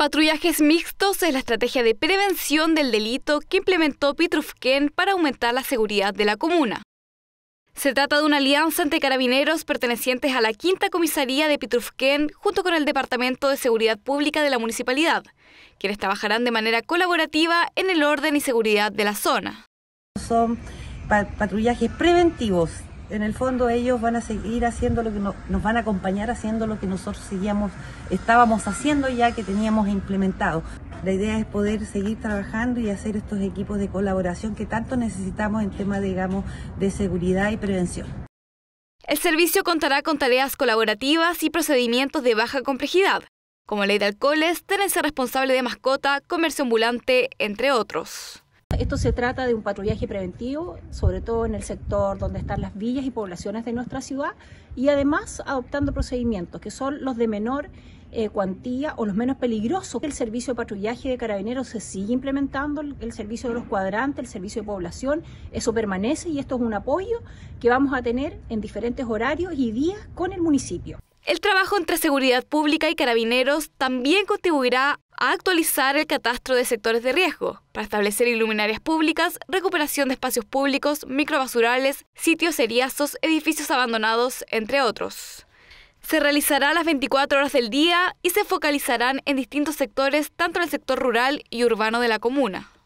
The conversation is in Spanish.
Patrullajes mixtos es la estrategia de prevención del delito que implementó Pitrufquén para aumentar la seguridad de la comuna. Se trata de una alianza entre carabineros pertenecientes a la Quinta Comisaría de Pitrufquén junto con el Departamento de Seguridad Pública de la Municipalidad, quienes trabajarán de manera colaborativa en el orden y seguridad de la zona. Son patrullajes preventivos en el fondo ellos van a seguir haciendo lo que nos van a acompañar haciendo lo que nosotros seguíamos, estábamos haciendo ya que teníamos implementado. La idea es poder seguir trabajando y hacer estos equipos de colaboración que tanto necesitamos en temas, digamos, de seguridad y prevención. El servicio contará con tareas colaborativas y procedimientos de baja complejidad, como ley de alcoholes, tenencia responsable de mascota, comercio ambulante, entre otros. Esto se trata de un patrullaje preventivo, sobre todo en el sector donde están las villas y poblaciones de nuestra ciudad, y además adoptando procedimientos que son los de menor eh, cuantía o los menos peligrosos. El servicio de patrullaje de carabineros se sigue implementando, el servicio de los cuadrantes, el servicio de población, eso permanece y esto es un apoyo que vamos a tener en diferentes horarios y días con el municipio. El trabajo entre seguridad pública y carabineros también contribuirá a actualizar el catastro de sectores de riesgo para establecer iluminarias públicas, recuperación de espacios públicos, microbasurales, sitios eriazos, edificios abandonados, entre otros. Se realizará las 24 horas del día y se focalizarán en distintos sectores, tanto en el sector rural y urbano de la comuna.